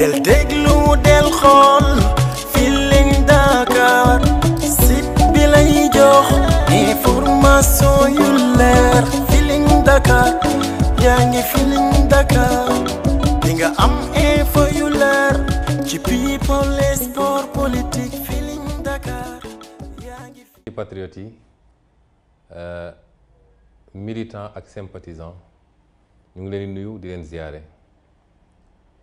del déglu del xool Feeling Dakar site bi lay jox information yu leer Feeling Dakar yaa ngi Feeling Dakar di nga am info yu leer ci people sport politique Feeling Dakar yaa ngi patriote yi euh, militant ak sympathisant ñu ngi leen di nuyu di leen ziyaare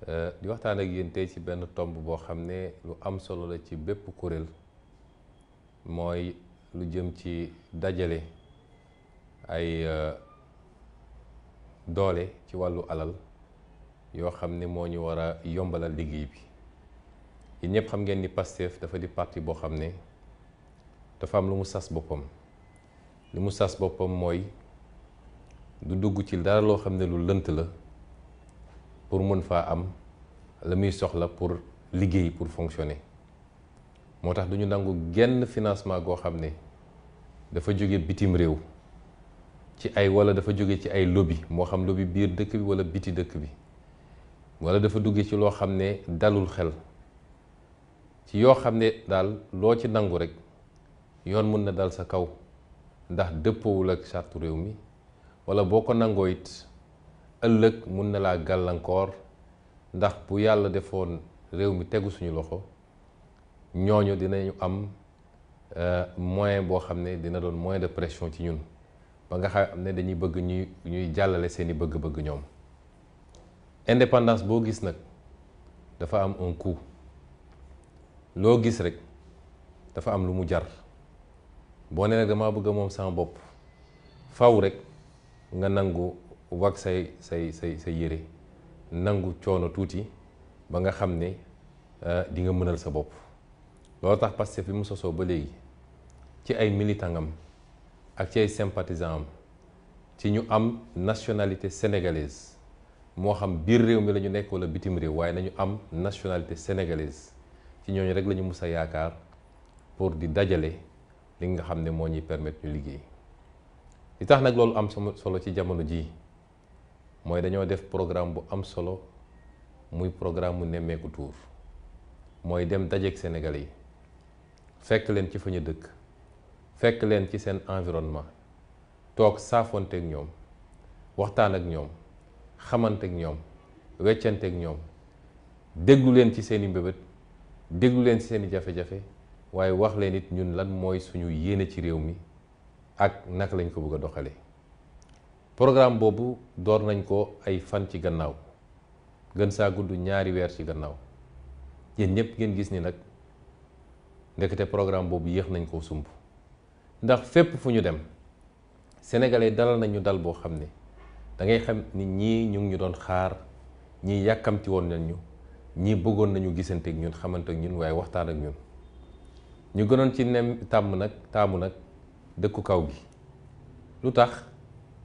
Euh, di waxtaan ak yéen tey ci benn tomb boo xam ne lu am solo la ci bépp kuréel mooy lu jëm ci dajale ay euh, doole ci wàllu alal yoo xam ne moo ñu war a yombalal liggéey bi yéen ñëpp xam ngeen ni Pastef dafa di parti boo xam ne dafa am lu mu sas boppam lu mu sas boppam mooy du dugg ci dara loo xam ne lu lënt la pour mën faa am la muy soxla pour liggéey pour fonctionner moo tax duñu nangu genn financement goo xam ne dafa jóge bitim réew ci ay wala dafa jóge ci ay lobby moo xam lobby biir dëkk bi wala biti dëkk bi wala dafa dugge ci loo xam ne dalul xel ci yoo xam ne daal loo ci nangu rek yoon mun na dal sa kaw ndax dëppoowul ak sartu réew mi wala boo ko nangoo it ëllëg mun na laa gàllankoor ndax bu yàlla defoon réew mi tegu suñu loxo ñooñu dinañu am euh, moyen boo xam ne dina doon moyen de pression ci ñun ba nga xam ne dañuy bëgg ñuy ñuy jàllale seeni bëgg-bëgg ñoom indépendance boo gis nag dafa am un coût loo gis rek dafa am lu mu jar boo nee nag damaa bëgg moom sama bopp faw rek nga nangu wag say say say say yére nangu coono tuuti ba nga xam ne euh, di nga mënal sa bopp loolu tax Pastef fi mu sosoo ba léegi ci ay militant am ak ci ay sympathisant am ci ñu am nationalité sénégalaise moo xam biir réew mi lañu ñu nekk wala bitim réew waaye nañu am nationalité sénégalaise ci ñooñu rek lañu musa yaakaar pour di dajale li nga xam ne moo ñuy permettre ñu liggéey li tax nag loolu am sama solo ci jamono jii mooy dañoo def programme bu am solo muy programme mu nemmeeku tuur mooy dem dajeek Sénégalais yi fekk leen ci fa dëkk fekk leen ci seen environnement toog saafonteek ñoom waxtaan ak ñoom xamanteek ñoom weccanteek ñoom déglu leen ci seeni mbébét déglu leen ci seeni jafe-jafe waaye wax leen it ñun lan mooy suñu yéene ci réew mi ak naka lañ ko bëgg a doxalee programme boobu door nañ ko ay fan ci gannaaw gën saa gudd ñaari weer ci gannaaw yéen ñëpp ngeen gis ni nag ndekete programme boobu yéex nañ koo sumb ndax fépp fu ñu dem sénégalais dalal nañu dal boo xam ne da ngay xam nit ñi ñu ngi ñu doon xaar ñii yàkkamti woon nañu ñii bëggoon nañu gisanteek ñun xamante ñun waaye waxtaan ak ñun ñu gënoon ci nem tàmm nag taamu nag dëkku kaw gi lu tax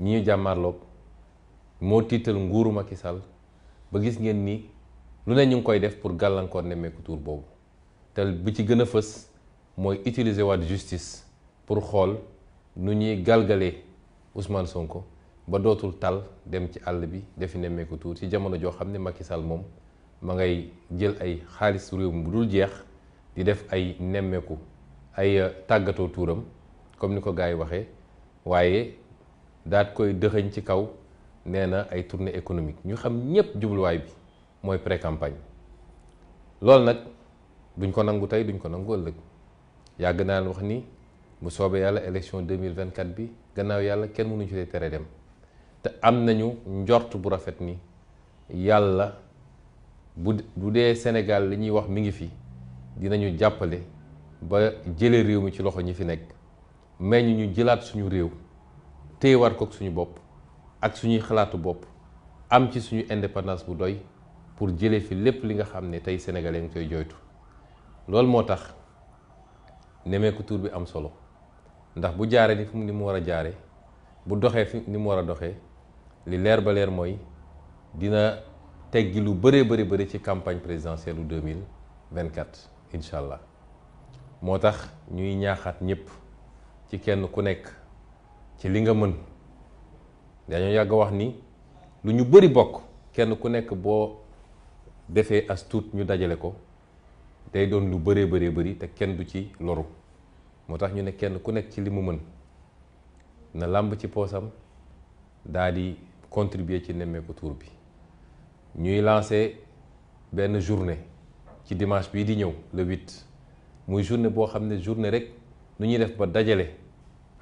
ñi ñu jàmmarloog moo tiital nguuru Macky Sall ba gis ngeen ni lu ne ñu ngi koy def pour gàllankoor nemmeeku tuur boobu te bi ci gën a fës mooy utiliser waat justice pour xool nu ñuy galgalee Ousmane Sonko ba dootul tal dem ci àll bi defi nemmeeku tuur ci jamono joo xam ne Macky Sall moom ma ngay jël ay xaalis réew mi bu dul jeex di def ay nemmeeku ay euh, tàggatoo tuuram comme ni ko gars yi waxee waaye daat koy dëxëñ ci kaw nee na ay tournée économique ñu xam ñépp jubluwaay bi mooy pré-campagne loolu nag duñ ko nangu tey duñ ko nangu ëllëg yàgg naa wax ni bu soobee yàlla élection 2024 bi gannaaw yàlla kenn mënuñu ci tere dem te am nañu njort bu rafet ni yàlla bu bu dee Sénégal li ñuy wax mi ngi fi dinañu jàppale ba jëlee réew mi ci loxo ñi fi nekk mais ñu ñu jëlaat suñu réew téyewaat kook suñu bopp ak suñuy xalaatu bopp am ci suñu indépendance bu doy pour jëlee fi lépp li nga xam ne tey sénégalais ngi koy jooytu loolu moo tax nemeeku tur bi am solo ndax bu jaaree ni fu mu war a jaare bu doxee fi ni mu war a doxee li leer ba leer mooy dina teggi lu bëree bëri bëri ci campagne présidentielle u 2024 incha allah moo tax ñuy ñaaxaat ñëpp ci kenn ku nekk ci li nga mën dañoo yàgg wax ni lu ñu bëri bokk kenn ku nekk boo defee as tuut ñu dajale ko day doon lu bëree bëree bari te kenn du ci loru moo tax ñu ne kenn ku nekk ci li mu mën na làmb ci poosam daa di contribuer ci nemmeeku tuur bi ñuy lancé benn journée ci dimanche bii di ñëw le 8 muy journée boo xam ne journée rek nu ñuy def ba dajale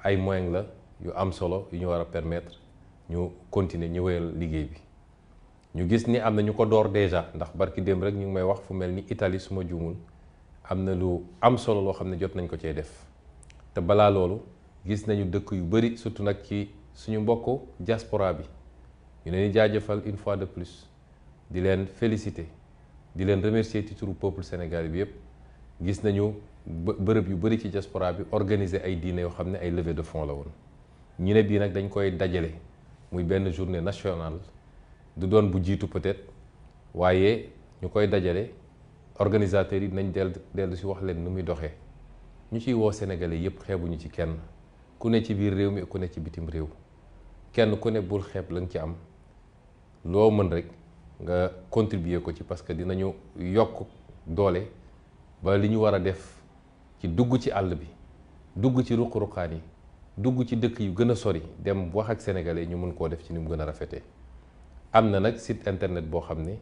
ay moyens la yu am solo yu ñu war a permettre ñu continuer ñu wéyal liggéey bi ñu gis ni am na ñu ko door déjà ndax barki démb rek ñu ngi may wax fu mel ni Italie su ma juumul am na lu am solo loo xam ne jot nañ ko cee def te balaa loolu gis nañu dëkk yu bëri surtout nag ci suñu mbokk diaspora bi ñu leen di jaajëfal une fois de plus di leen féliciter di leen remercier ci turu peuple sénégalais bi yëpp gis nañu bërëb yu bëri ci diaspora bi organiser ay diine yoo xam ne ay levée de fonds la woon ñu ne bii nag dañ koy dajale muy benn journée nationale du doon bu jiitu peut-être waaye ñu koy dajale organisateurs yi nañ dell dellu si wax leen nu muy doxee ñu ciy woo sénégalais yépp xeebuñu ci kenn ku ne ci biir réew mi ku ne ci bitim réew kenn ku ne bul xeeb la nga ci am loo mën rek nga contribuer ko ci parce que dinañu yokk doole ba li ñu war a def ci dugg ci àll bi dugg ci ruq-ruqaan yi dugg ci dëkk yu gën a sori dem wax ak sénégalais ñu mën koo def ci ni mu gën a rafetee am na nag site internet boo xam ne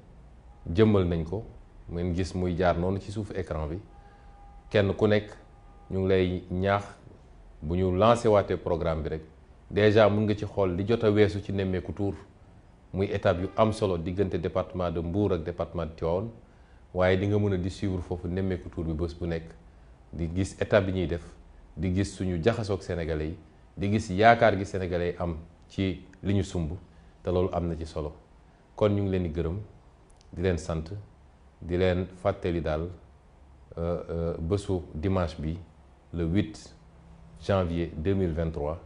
jëmmal nañ ko ngeen gis muy jaar noonu ci suufu ecran bi kenn ku nekk ñu ngi lay ñaax bu ñu lancé waatee programme bi rek déjà mun nga ci xool li jot a weesu ci nemmeeku tour muy étape yu am solo diggante département de mbuur ak département de waaye di nga mën a di suivre foofu nemmeeku tour bi bés bu nekk di gis étape bi ñuy def di gis suñu jaxasoog sénégalais di gis yaakaar gi sénégalais am ci li ñu sumb te loolu ci solo kon ñu ngi leen di gërëm di leen sant di leen daal euh, euh, dimanche bi le 8 janvier 2023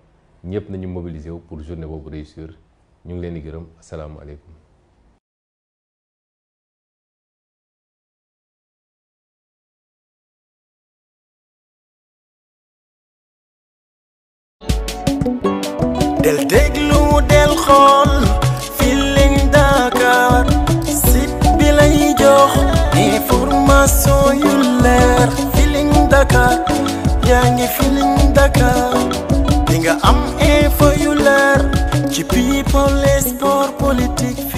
ñëpp nañu mobiliser pour journée boobu réussir ñu ngi leen di gërëm del déglu del xool Feeling Dakar site bi lay jox information yu leer Feeling Dakar yaa ngi Feeling Dakar di nga am info yu leer ci people et sport